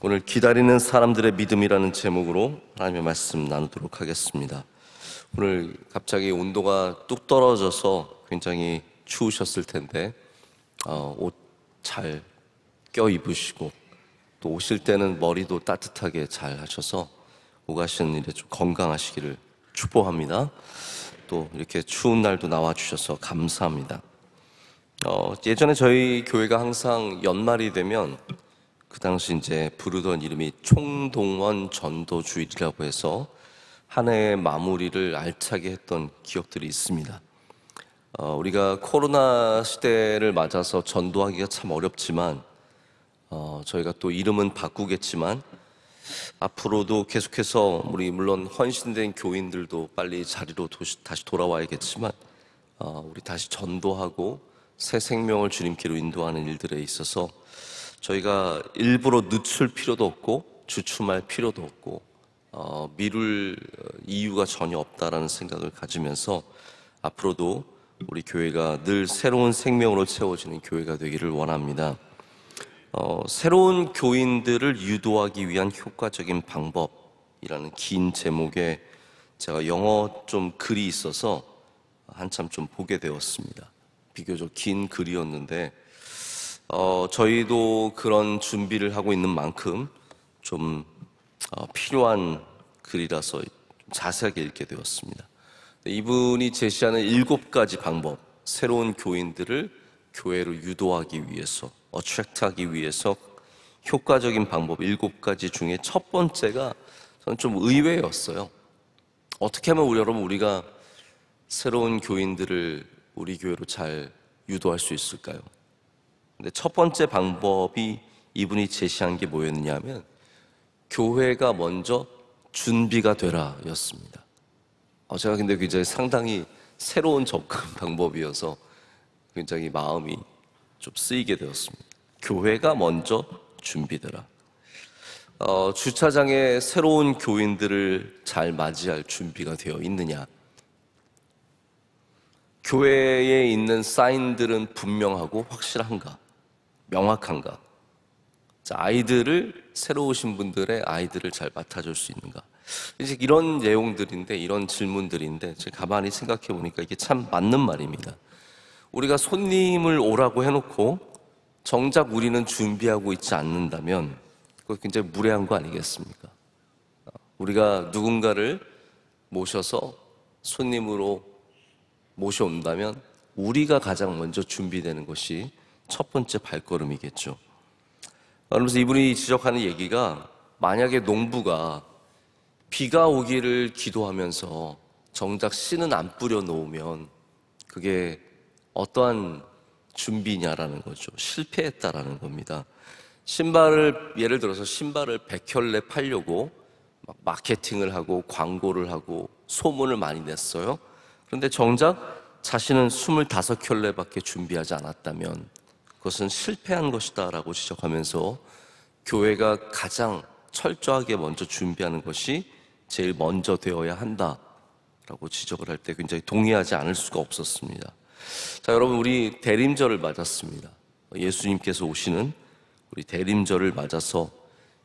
오늘 기다리는 사람들의 믿음이라는 제목으로 하나님의 말씀 나누도록 하겠습니다. 오늘 갑자기 온도가 뚝 떨어져서 굉장히 추우셨을 텐데 어, 옷 잘 껴입으시고 또 오실 때는 머리도 따뜻하게 잘 하셔서 오가시는 일에 좀 건강하시기를 축복합니다. 또 이렇게 추운 날도 나와주셔서 감사합니다. 어, 예전에 저희 교회가 항상 연말이 되면 그 당시 이제 부르던 이름이 총동원 전도주일이라고 해서 한 해의 마무리를 알차게 했던 기억들이 있습니다. 어, 우리가 코로나 시대를 맞아서 전도하기가 참 어렵지만 어, 저희가 또 이름은 바꾸겠지만 앞으로도 계속해서 우리 물론 헌신된 교인들도 빨리 자리로 도시, 다시 돌아와야겠지만 어, 우리 다시 전도하고 새 생명을 주님께로 인도하는 일들에 있어서 저희가 일부러 늦출 필요도 없고 주춤할 필요도 없고 어, 미룰 이유가 전혀 없다라는 생각을 가지면서 앞으로도 우리 교회가 늘 새로운 생명으로 채워지는 교회가 되기를 원합니다. 어, 새로운 교인들을 유도하기 위한 효과적인 방법이라는 긴제목에 제가 영어 좀 글이 있어서 한참 좀 보게 되었습니다. 비교적 긴 글이었는데 어, 저희도 그런 준비를 하고 있는 만큼 좀 어, 필요한 글이라서 자세하게 읽게 되었습니다. 네, 이분이 제시하는 일곱 가지 방법, 새로운 교인들을 교회로 유도하기 위해서, 어트랙트하기 위해서 효과적인 방법 일곱 가지 중에 첫 번째가 저는 좀 의외였어요. 어떻게 하면 우리 여러분 우리가 새로운 교인들을 우리 교회로 잘 유도할 수 있을까요? 근데 첫 번째 방법이 이분이 제시한 게 뭐였느냐 하면 교회가 먼저 준비가 되라였습니다. 어, 제가 근데 굉장히 상당히 새로운 접근 방법이어서 굉장히 마음이 좀 쓰이게 되었습니다. 교회가 먼저 준비되라. 어, 주차장에 새로운 교인들을 잘 맞이할 준비가 되어 있느냐? 교회에 있는 사인들은 분명하고 확실한가? 명확한가? 자, 아이들을, 새로 오신 분들의 아이들을 잘 맡아줄 수 있는가? 이제 이런 내용들인데, 이런 질문들인데, 제가 가만히 생각해 보니까 이게 참 맞는 말입니다. 우리가 손님을 오라고 해놓고, 정작 우리는 준비하고 있지 않는다면, 그거 굉장히 무례한 거 아니겠습니까? 우리가 누군가를 모셔서 손님으로 모셔온다면, 우리가 가장 먼저 준비되는 것이 첫 번째 발걸음이겠죠. 그러면서 이분이 지적하는 얘기가 만약에 농부가 비가 오기를 기도하면서 정작 씨는 안 뿌려 놓으면 그게 어떠한 준비냐라는 거죠. 실패했다라는 겁니다. 신발을 예를 들어서 신발을 1 0 0 팔려고 마케팅을 하고 광고를 하고 소문을 많이 냈어요. 그런데 정작 자신은 25켤레밖에 준비하지 않았다면 그것은 실패한 것이다라고 지적하면서 교회가 가장 철저하게 먼저 준비하는 것이 제일 먼저 되어야 한다라고 지적을 할 때 굉장히 동의하지 않을 수가 없었습니다. 자, 여러분 우리 대림절을 맞았습니다. 예수님께서 오시는 우리 대림절을 맞아서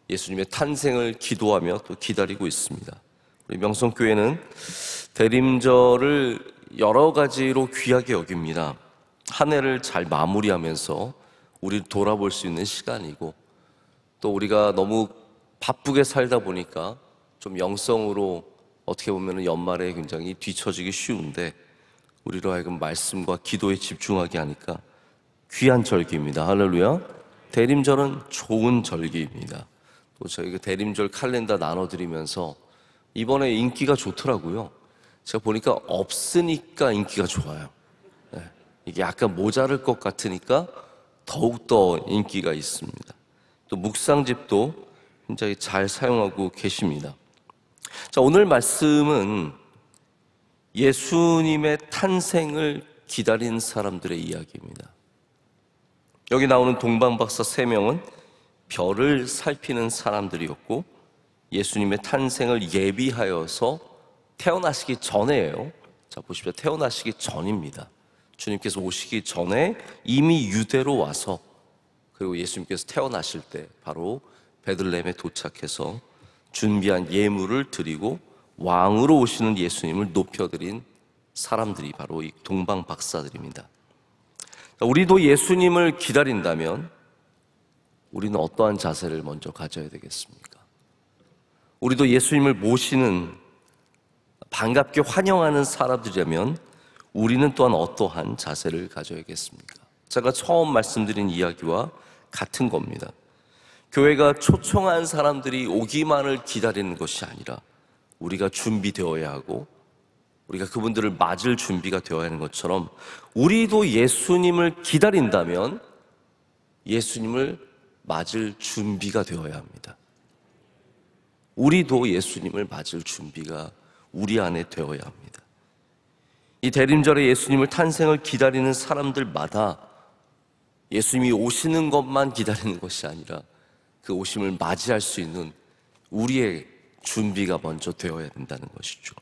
예수님의 탄생을 기도하며 또 기다리고 있습니다. 우리 명성교회는 대림절을 여러 가지로 귀하게 여깁니다. 한 해를 잘 마무리하면서 우리 돌아볼 수 있는 시간이고 또 우리가 너무 바쁘게 살다 보니까 좀 영성으로 어떻게 보면 연말에 굉장히 뒤처지기 쉬운데 우리로 하여금 말씀과 기도에 집중하게 하니까 귀한 절기입니다. 할렐루야. 대림절은 좋은 절기입니다. 또 저희가 그 대림절 칼렌더 나눠드리면서 이번에 인기가 좋더라고요. 제가 보니까 없으니까 인기가 좋아요. 이게 약간 모자랄 것 같으니까 더욱더 인기가 있습니다. 또 묵상집도 굉장히 잘 사용하고 계십니다. 자, 오늘 말씀은 예수님의 탄생을 기다린 사람들의 이야기입니다. 여기 나오는 동방박사 3명은 별을 살피는 사람들이었고 예수님의 탄생을 예비하여서 태어나시기 전에요. 자, 보십시오. 태어나시기 전입니다. 주님께서 오시기 전에 이미 유대로 와서 그리고 예수님께서 태어나실 때 바로 베들레헴에 도착해서 준비한 예물을 드리고 왕으로 오시는 예수님을 높여드린 사람들이 바로 이 동방 박사들입니다. 우리도 예수님을 기다린다면 우리는 어떠한 자세를 먼저 가져야 되겠습니까? 우리도 예수님을 모시는 반갑게 환영하는 사람들이라면 우리는 또한 어떠한 자세를 가져야겠습니까? 제가 처음 말씀드린 이야기와 같은 겁니다. 교회가 초청한 사람들이 오기만을 기다리는 것이 아니라 우리가 준비되어야 하고 우리가 그분들을 맞을 준비가 되어야 하는 것처럼 우리도 예수님을 기다린다면 예수님을 맞을 준비가 되어야 합니다. 우리도 예수님을 맞을 준비가 우리 안에 되어야 합니다. 이 대림절에 예수님을 탄생을 기다리는 사람들마다 예수님이 오시는 것만 기다리는 것이 아니라 그 오심을 맞이할 수 있는 우리의 준비가 먼저 되어야 된다는 것이죠.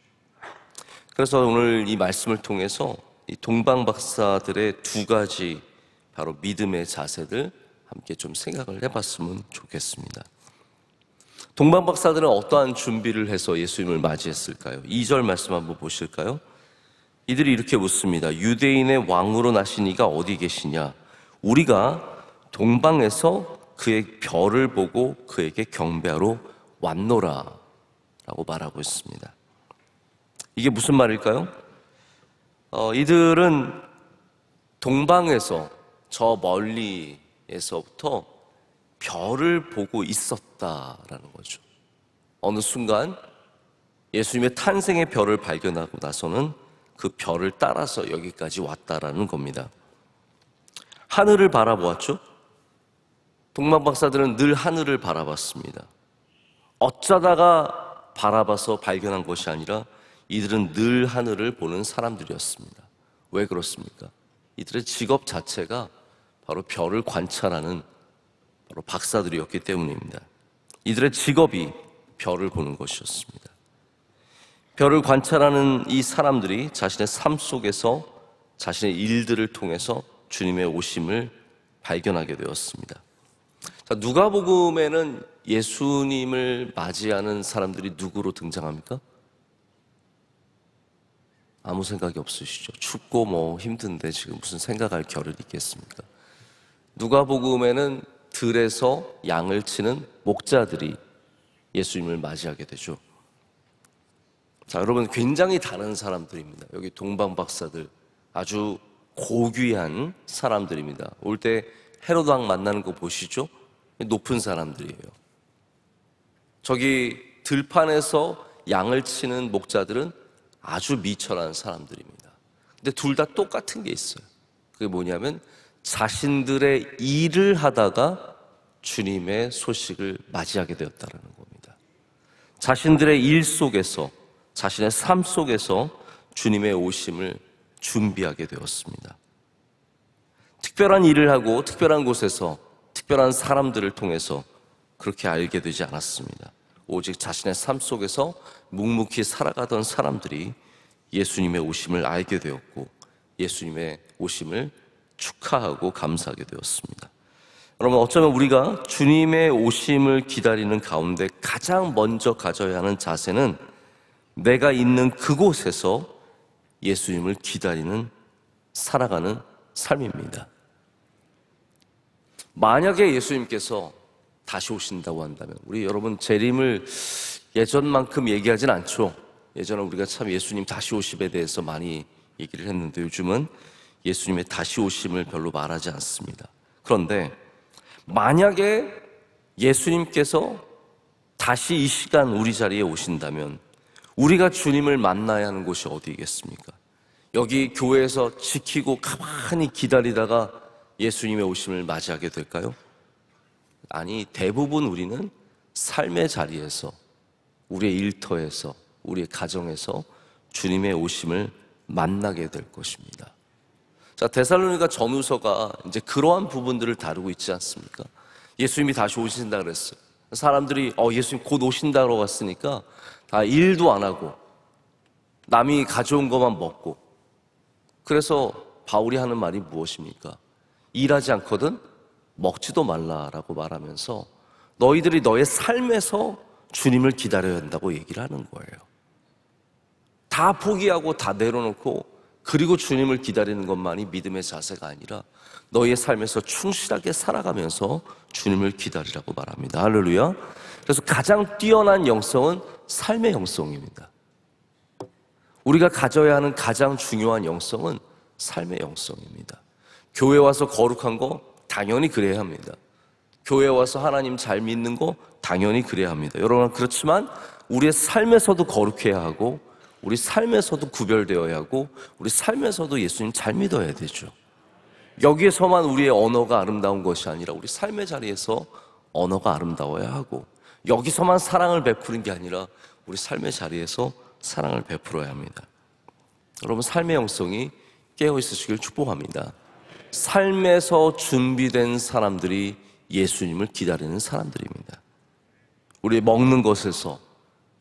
그래서 오늘 이 말씀을 통해서 이 동방 박사들의 두 가지 바로 믿음의 자세를 함께 좀 생각을 해봤으면 좋겠습니다. 동방 박사들은 어떠한 준비를 해서 예수님을 맞이했을까요? 2절 말씀 한번 보실까요? 이들이 이렇게 묻습니다. 유대인의 왕으로 나신 이가 어디 계시냐? 우리가 동방에서 그의 별을 보고 그에게 경배하러 왔노라. 라고 말하고 있습니다. 이게 무슨 말일까요? 어, 이들은 동방에서 저 멀리에서부터 별을 보고 있었다라는 거죠. 어느 순간 예수님의 탄생의 별을 발견하고 나서는 그 별을 따라서 여기까지 왔다라는 겁니다. 하늘을 바라보았죠? 동만 박사들은 늘 하늘을 바라봤습니다. 어쩌다가 바라봐서 발견한 것이 아니라 이들은 늘 하늘을 보는 사람들이었습니다. 왜 그렇습니까? 이들의 직업 자체가 바로 별을 관찰하는 바로 박사들이었기 때문입니다. 이들의 직업이 별을 보는 것이었습니다. 별을 관찰하는 이 사람들이 자신의 삶 속에서 자신의 일들을 통해서 주님의 오심을 발견하게 되었습니다. 자, 누가복음에는 예수님을 맞이하는 사람들이 누구로 등장합니까? 아무 생각이 없으시죠. 춥고 뭐 힘든데 지금 무슨 생각할 겨를 있겠습니까? 누가복음에는 들에서 양을 치는 목자들이 예수님을 맞이하게 되죠. 자, 여러분 굉장히 다른 사람들입니다. 여기 동방 박사들 아주 고귀한 사람들입니다. 올 때 헤로드 왕 만나는 거 보시죠? 높은 사람들이에요. 저기 들판에서 양을 치는 목자들은 아주 미천한 사람들입니다. 근데 둘 다 똑같은 게 있어요. 그게 뭐냐면 자신들의 일을 하다가 주님의 소식을 맞이하게 되었다는 겁니다. 자신들의 일 속에서 자신의 삶 속에서 주님의 오심을 준비하게 되었습니다. 특별한 일을 하고 특별한 곳에서 특별한 사람들을 통해서 그렇게 알게 되지 않았습니다. 오직 자신의 삶 속에서 묵묵히 살아가던 사람들이 예수님의 오심을 알게 되었고 예수님의 오심을 축하하고 감사하게 되었습니다. 여러분, 어쩌면 우리가 주님의 오심을 기다리는 가운데 가장 먼저 가져야 하는 자세는 내가 있는 그곳에서 예수님을 기다리는 살아가는 삶입니다. 만약에 예수님께서 다시 오신다고 한다면 우리 여러분 재림을 예전만큼 얘기하진 않죠. 예전에 우리가 참 예수님 다시 오심에 대해서 많이 얘기를 했는데 요즘은 예수님의 다시 오심을 별로 말하지 않습니다. 그런데 만약에 예수님께서 다시 이 시간 우리 자리에 오신다면 우리가 주님을 만나야 하는 곳이 어디겠습니까? 여기 교회에서 지키고 가만히 기다리다가 예수님의 오심을 맞이하게 될까요? 아니, 대부분 우리는 삶의 자리에서, 우리의 일터에서, 우리의 가정에서 주님의 오심을 만나게 될 것입니다. 자, 데살로니가 전후서가 이제 그러한 부분들을 다루고 있지 않습니까? 예수님이 다시 오신다 그랬어요. 사람들이 어 예수님 곧 오신다고 갔으니까 다 일도 안 하고 남이 가져온 것만 먹고 그래서 바울이 하는 말이 무엇입니까? 일하지 않거든 먹지도 말라라고 말하면서 너희들이 너의 삶에서 주님을 기다려야 한다고 얘기를 하는 거예요. 다 포기하고 다 내려놓고 그리고 주님을 기다리는 것만이 믿음의 자세가 아니라 너희의 삶에서 충실하게 살아가면서 주님을 기다리라고 말합니다. 할렐루야. 그래서 가장 뛰어난 영성은 삶의 영성입니다. 우리가 가져야 하는 가장 중요한 영성은 삶의 영성입니다. 교회 와서 거룩한 거 당연히 그래야 합니다. 교회 와서 하나님 잘 믿는 거 당연히 그래야 합니다. 여러분 그렇지만 우리의 삶에서도 거룩해야 하고 우리 삶에서도 구별되어야 하고 우리 삶에서도 예수님 잘 믿어야 되죠. 여기에서만 우리의 언어가 아름다운 것이 아니라 우리 삶의 자리에서 언어가 아름다워야 하고 여기서만 사랑을 베푸는 게 아니라 우리 삶의 자리에서 사랑을 베풀어야 합니다. 여러분 삶의 영성이 깨어 있으시길 축복합니다. 삶에서 준비된 사람들이 예수님을 기다리는 사람들입니다. 우리 먹는 것에서,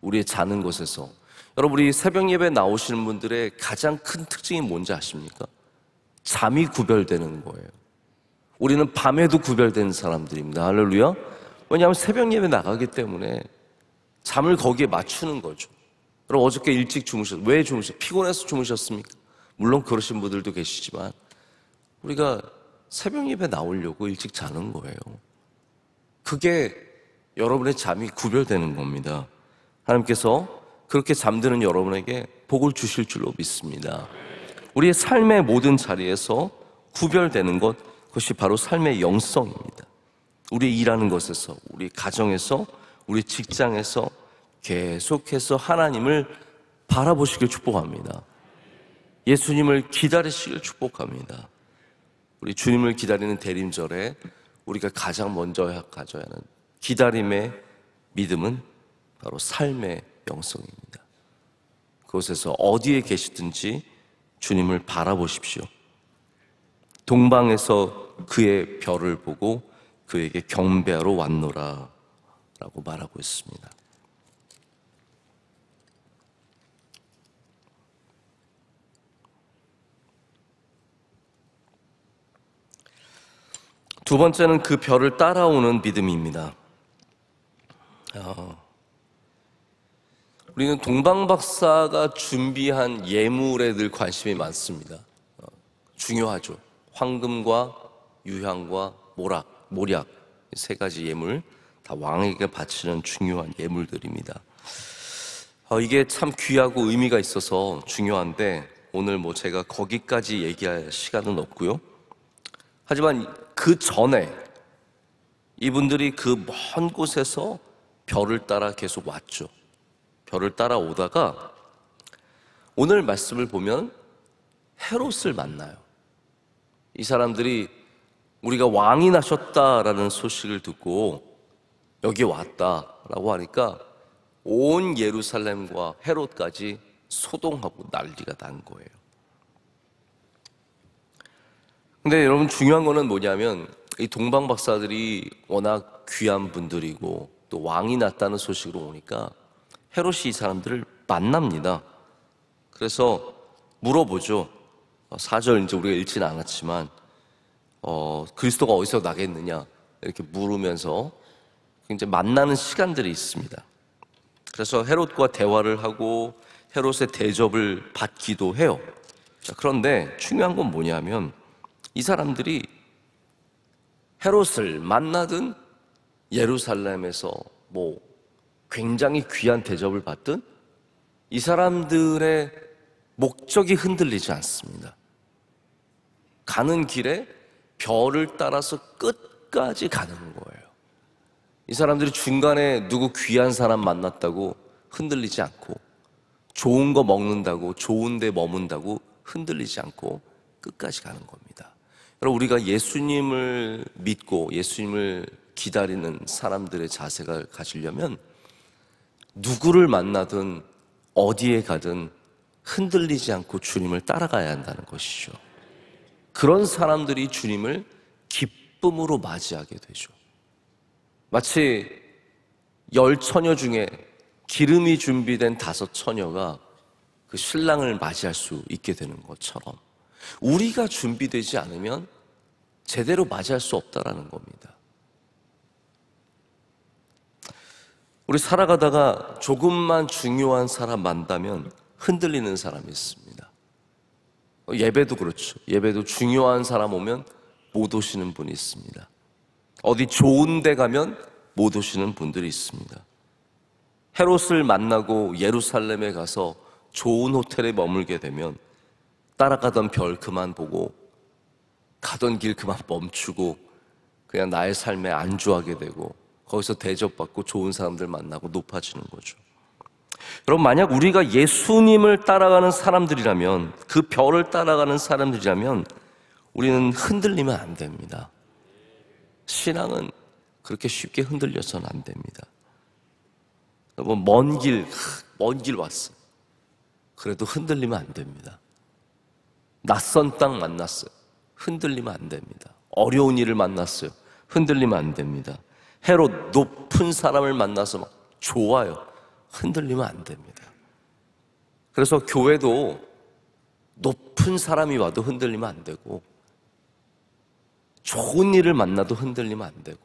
우리 자는 것에서. 여러분, 우리 새벽 예배 나오시는 분들의 가장 큰 특징이 뭔지 아십니까? 잠이 구별되는 거예요. 우리는 밤에도 구별된 사람들입니다. 할렐루야. 왜냐하면 새벽 예배 나가기 때문에 잠을 거기에 맞추는 거죠. 그럼 어저께 일찍 주무셨, 왜 주무셨, 피곤해서 주무셨습니까? 물론 그러신 분들도 계시지만, 우리가 새벽 예배 나오려고 일찍 자는 거예요. 그게 여러분의 잠이 구별되는 겁니다. 하나님께서 그렇게 잠드는 여러분에게 복을 주실 줄로 믿습니다. 우리의 삶의 모든 자리에서 구별되는 것, 그것이 바로 삶의 영성입니다. 우리 일하는 것에서, 우리 가정에서, 우리 직장에서 계속해서 하나님을 바라보시길 축복합니다. 예수님을 기다리시길 축복합니다. 우리 주님을 기다리는 대림절에 우리가 가장 먼저 가져야 하는 기다림의 믿음은 바로 삶의 영성입니다. 그곳에서 어디에 계시든지 주님을 바라보십시오. 동방에서 그의 별을 보고 그에게 경배하러 왔노라 라고 말하고 있습니다. 두 번째는 그 별을 따라오는 믿음입니다. 어, 우리는 동방박사가 준비한 예물에 늘 관심이 많습니다. 어, 중요하죠. 황금과 유향과 모락. 모략 세 가지 예물 다 왕에게 바치는 중요한 예물들입니다. 어, 이게 참 귀하고 의미가 있어서 중요한데 오늘 뭐 제가 거기까지 얘기할 시간은 없고요. 하지만 그 전에 이분들이 그 먼 곳에서 별을 따라 계속 왔죠. 별을 따라 오다가 오늘 말씀을 보면 헤롯을 만나요. 이 사람들이 우리가 왕이 나셨다라는 소식을 듣고 여기 왔다라고 하니까 온 예루살렘과 헤롯까지 소동하고 난리가 난 거예요. 근데 여러분 중요한 거는 뭐냐면 이 동방 박사들이 워낙 귀한 분들이고 또 왕이 났다는 소식으로 오니까 헤롯이 이 사람들을 만납니다. 그래서 물어보죠. 어, 사절 이제 우리가 읽지는 않았지만 어, 그리스도가 어디서 나겠느냐 이렇게 물으면서 굉장히 만나는 시간들이 있습니다. 그래서 헤롯과 대화를 하고 헤롯의 대접을 받기도 해요. 자, 그런데 중요한 건 뭐냐면 이 사람들이 헤롯을 만나든 예루살렘에서 뭐 굉장히 귀한 대접을 받든 이 사람들의 목적이 흔들리지 않습니다. 가는 길에 별을 따라서 끝까지 가는 거예요. 이 사람들이 중간에 누구 귀한 사람 만났다고 흔들리지 않고 좋은 거 먹는다고 좋은 데 머문다고 흔들리지 않고 끝까지 가는 겁니다. 여러분 우리가 예수님을 믿고 예수님을 기다리는 사람들의 자세가 가지려면 누구를 만나든 어디에 가든 흔들리지 않고 주님을 따라가야 한다는 것이죠. 그런 사람들이 주님을 기쁨으로 맞이하게 되죠. 마치 열 처녀 중에 기름이 준비된 다섯 처녀가 그 신랑을 맞이할 수 있게 되는 것처럼 우리가 준비되지 않으면 제대로 맞이할 수 없다라는 겁니다. 우리 살아가다가 조금만 중요한 사람 만나면 흔들리는 사람이 있습니다. 예배도 그렇죠. 예배도 중요한 사람 오면 못 오시는 분이 있습니다. 어디 좋은 데 가면 못 오시는 분들이 있습니다. 헤롯을 만나고 예루살렘에 가서 좋은 호텔에 머물게 되면 따라가던 별 그만 보고 가던 길 그만 멈추고 그냥 나의 삶에 안주하게 되고 거기서 대접받고 좋은 사람들 만나고 높아지는 거죠. 여러분, 만약 우리가 예수님을 따라가는 사람들이라면, 그 별을 따라가는 사람들이라면, 우리는 흔들리면 안 됩니다. 신앙은 그렇게 쉽게 흔들려서는 안 됩니다. 먼 길, 먼 길 왔어. 그래도 흔들리면 안 됩니다. 낯선 땅 만났어요. 흔들리면 안 됩니다. 어려운 일을 만났어요. 흔들리면 안 됩니다. 해로 높은 사람을 만나서 막 좋아요. 흔들리면 안 됩니다. 그래서 교회도 높은 사람이 와도 흔들리면 안 되고, 좋은 일을 만나도 흔들리면 안 되고,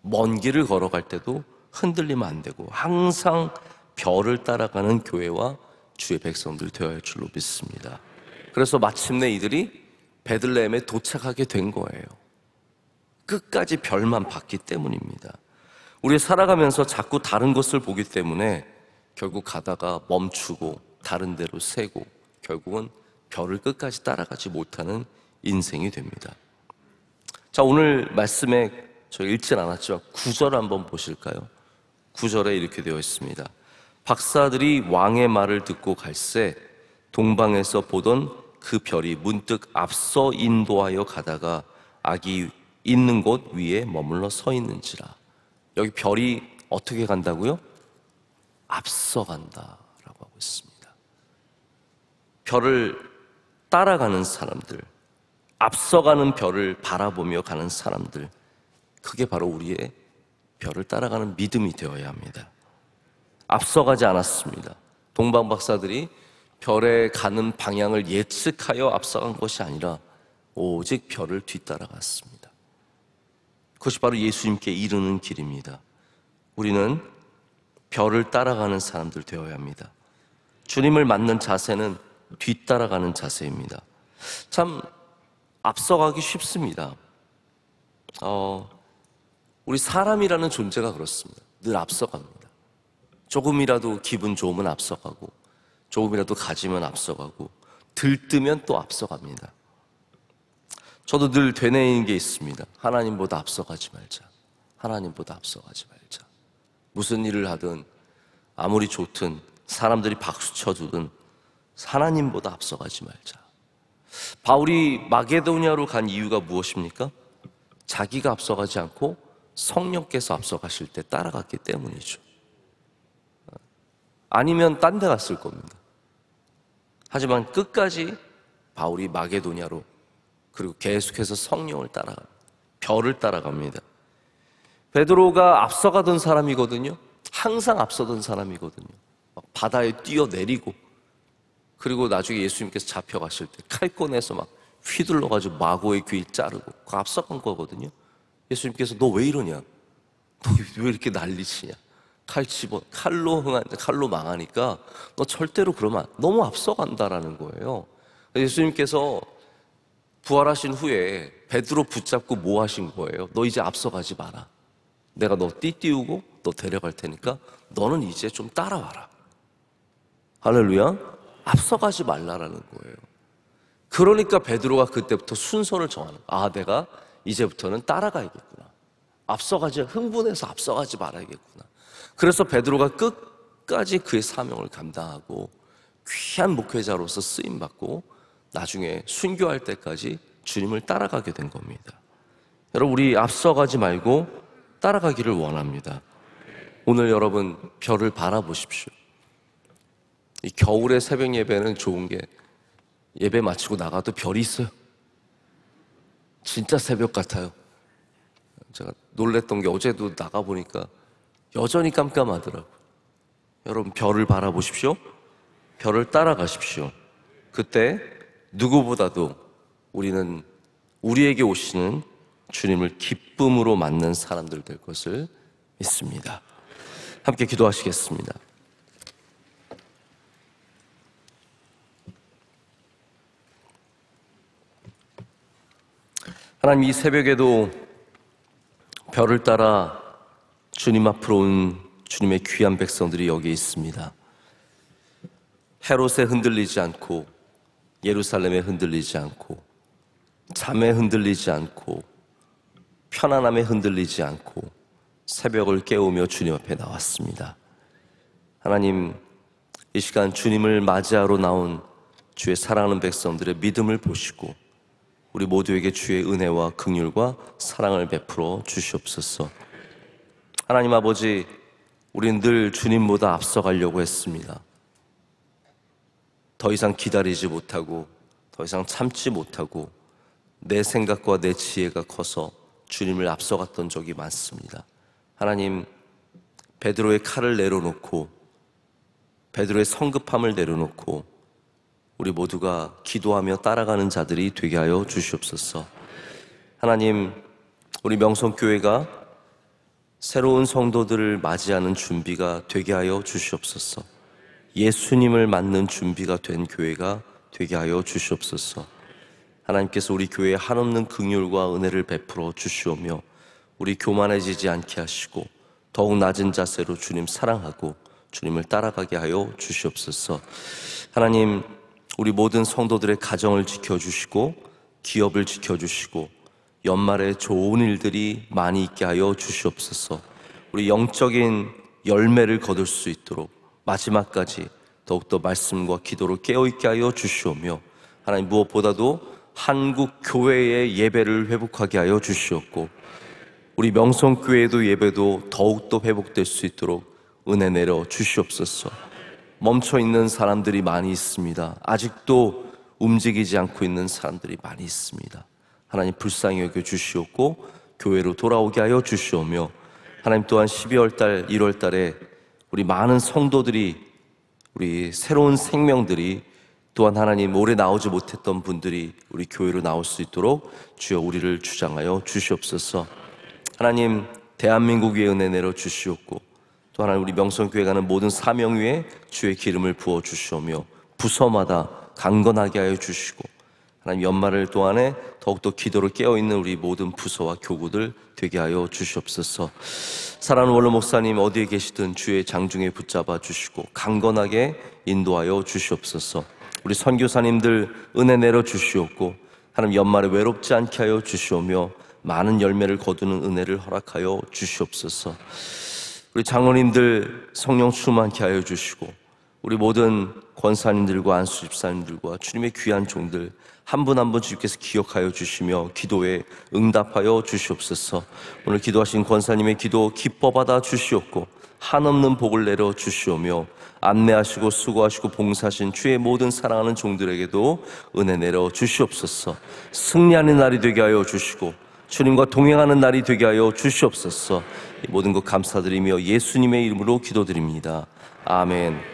먼 길을 걸어갈 때도 흔들리면 안 되고, 항상 별을 따라가는 교회와 주의 백성들 되어야 할 줄로 믿습니다. 그래서 마침내 이들이 베들레헴에 도착하게 된 거예요. 끝까지 별만 봤기 때문입니다. 우리 살아가면서 자꾸 다른 것을 보기 때문에 결국 가다가 멈추고 다른 데로 새고 결국은 별을 끝까지 따라가지 못하는 인생이 됩니다. 자, 오늘 말씀에 저 읽진 않았지만 구절 한번 보실까요? 구절에 이렇게 되어 있습니다. 박사들이 왕의 말을 듣고 갈새 동방에서 보던 그 별이 문득 앞서 인도하여 가다가 악이 있는 곳 위에 머물러 서 있는지라. 여기 별이 어떻게 간다고요? 앞서간다라고 하고 있습니다. 별을 따라가는 사람들, 앞서가는 별을 바라보며 가는 사람들, 그게 바로 우리의 별을 따라가는 믿음이 되어야 합니다. 앞서가지 않았습니다. 동방 박사들이 별에 가는 방향을 예측하여 앞서간 것이 아니라 오직 별을 뒤따라갔습니다. 그것이 바로 예수님께 이르는 길입니다. 우리는 별을 따라가는 사람들 되어야 합니다. 주님을 맞는 자세는 뒤따라가는 자세입니다. 참 앞서가기 쉽습니다. 어, 우리 사람이라는 존재가 그렇습니다. 늘 앞서갑니다. 조금이라도 기분 좋으면 앞서가고, 조금이라도 가지면 앞서가고, 들뜨면 또 앞서갑니다. 저도 늘 되뇌이는 게 있습니다. 하나님보다 앞서가지 말자. 하나님보다 앞서가지 말자. 무슨 일을 하든 아무리 좋든 사람들이 박수 쳐주든 하나님보다 앞서가지 말자. 바울이 마게도니아로 간 이유가 무엇입니까? 자기가 앞서가지 않고 성령께서 앞서가실 때 따라갔기 때문이죠. 아니면 딴 데 갔을 겁니다. 하지만 끝까지 바울이 마게도니아로 그리고 계속해서 성령을 따라갑니 별을 따라갑니다. 베드로가 앞서가던 사람이거든요. 항상 앞서던 사람이거든요. 바다에 뛰어내리고 그리고 나중에 예수님께서 잡혀가실 때 칼 꺼내서 막 휘둘러가지고 마고의 귀 자르고 그 앞서간 거거든요. 예수님께서 너 왜 이러냐? 너 왜 이렇게 난리치냐? 칼 집어 칼로 흥한 칼로 망하니까 너 절대로 그러면 너무 앞서간다라는 거예요. 예수님께서 부활하신 후에 베드로 붙잡고 뭐 하신 거예요? 너 이제 앞서가지 마라. 내가 너 띠띠우고 너 데려갈 테니까 너는 이제 좀 따라와라. 할렐루야. 앞서가지 말라라는 거예요. 그러니까 베드로가 그때부터 순서를 정하는 거예요. 아, 내가 이제부터는 따라가야겠구나. 앞서가지 흥분해서 앞서가지 말아야겠구나. 그래서 베드로가 끝까지 그의 사명을 감당하고 귀한 목회자로서 쓰임 받고 나중에 순교할 때까지 주님을 따라가게 된 겁니다. 여러분, 우리 앞서가지 말고 따라가기를 원합니다. 오늘 여러분, 별을 바라보십시오. 이 겨울의 새벽 예배는 좋은 게 예배 마치고 나가도 별이 있어요. 진짜 새벽 같아요. 제가 놀랬던 게 어제도 나가보니까 여전히 깜깜하더라고요. 여러분, 별을 바라보십시오. 별을 따라가십시오. 그때 누구보다도 우리는 우리에게 오시는 주님을 기쁨으로 맞는 사람들 될 것을 믿습니다. 함께 기도하시겠습니다. 하나님 이 새벽에도 별을 따라 주님 앞으로 온 주님의 귀한 백성들이 여기 있습니다. 헤롯에 흔들리지 않고 예루살렘에 흔들리지 않고 잠에 흔들리지 않고 편안함에 흔들리지 않고 새벽을 깨우며 주님 앞에 나왔습니다. 하나님, 이 시간 주님을 맞이하러 나온 주의 사랑하는 백성들의 믿음을 보시고 우리 모두에게 주의 은혜와 긍휼과 사랑을 베풀어 주시옵소서. 하나님 아버지, 우린 늘 주님보다 앞서가려고 했습니다. 더 이상 기다리지 못하고 더 이상 참지 못하고 내 생각과 내 지혜가 커서 주님을 앞서갔던 적이 많습니다. 하나님 베드로의 칼을 내려놓고 베드로의 성급함을 내려놓고 우리 모두가 기도하며 따라가는 자들이 되게 하여 주시옵소서. 하나님 우리 명성교회가 새로운 성도들을 맞이하는 준비가 되게 하여 주시옵소서. 예수님을 맞는 준비가 된 교회가 되게 하여 주시옵소서. 하나님께서 우리 교회에 한없는 긍휼과 은혜를 베풀어 주시오며 우리 교만해지지 않게 하시고 더욱 낮은 자세로 주님 사랑하고 주님을 따라가게 하여 주시옵소서. 하나님, 우리 모든 성도들의 가정을 지켜주시고, 기업을 지켜주시고, 연말에 좋은 일들이 많이 있게 하여 주시옵소서. 우리 영적인 열매를 거둘 수 있도록 마지막까지 더욱더 말씀과 기도로 깨어있게 하여 주시오며 하나님 무엇보다도 한국 교회의 예배를 회복하게 하여 주시옵고 우리 명성교회도 예배도 더욱더 회복될 수 있도록 은혜 내려 주시옵소서. 멈춰 있는 사람들이 많이 있습니다. 아직도 움직이지 않고 있는 사람들이 많이 있습니다. 하나님 불쌍히 여겨 주시옵고 교회로 돌아오게 하여 주시오며 하나님 또한 12월 달 1월 달에 우리 많은 성도들이 우리 새로운 생명들이 또한 하나님 오래 나오지 못했던 분들이 우리 교회로 나올 수 있도록 주여 우리를 주장하여 주시옵소서. 하나님 대한민국 의 은혜 내려 주시옵고 또 하나님 우리 명성교회 가는 모든 사명 위에 주의 기름을 부어 주시오며 부서마다 강건하게 하여 주시고 하나님 연말을 또안에 더욱더 기도로 깨어있는 우리 모든 부서와 교구들 되게 하여 주시옵소서. 사랑하는 원로 목사님 어디에 계시든 주의 장중에 붙잡아 주시고 강건하게 인도하여 주시옵소서. 우리 선교사님들 은혜 내려 주시옵고 하나님 연말에 외롭지 않게 하여 주시오며 많은 열매를 거두는 은혜를 허락하여 주시옵소서. 우리 장로님들 성령 충만케 하여 주시고 우리 모든 권사님들과 안수 집사님들과 주님의 귀한 종들 한분한분 주님께서 기억하여 주시며 기도에 응답하여 주시옵소서. 오늘 기도하신 권사님의 기도 기뻐 받아 주시옵고 한없는 복을 내려 주시오며 안내하시고 수고하시고 봉사하신 주의 모든 사랑하는 종들에게도 은혜 내려 주시옵소서. 승리하는 날이 되게 하여 주시고 주님과 동행하는 날이 되게 하여 주시옵소서. 모든 것 감사드리며 예수님의 이름으로 기도드립니다. 아멘.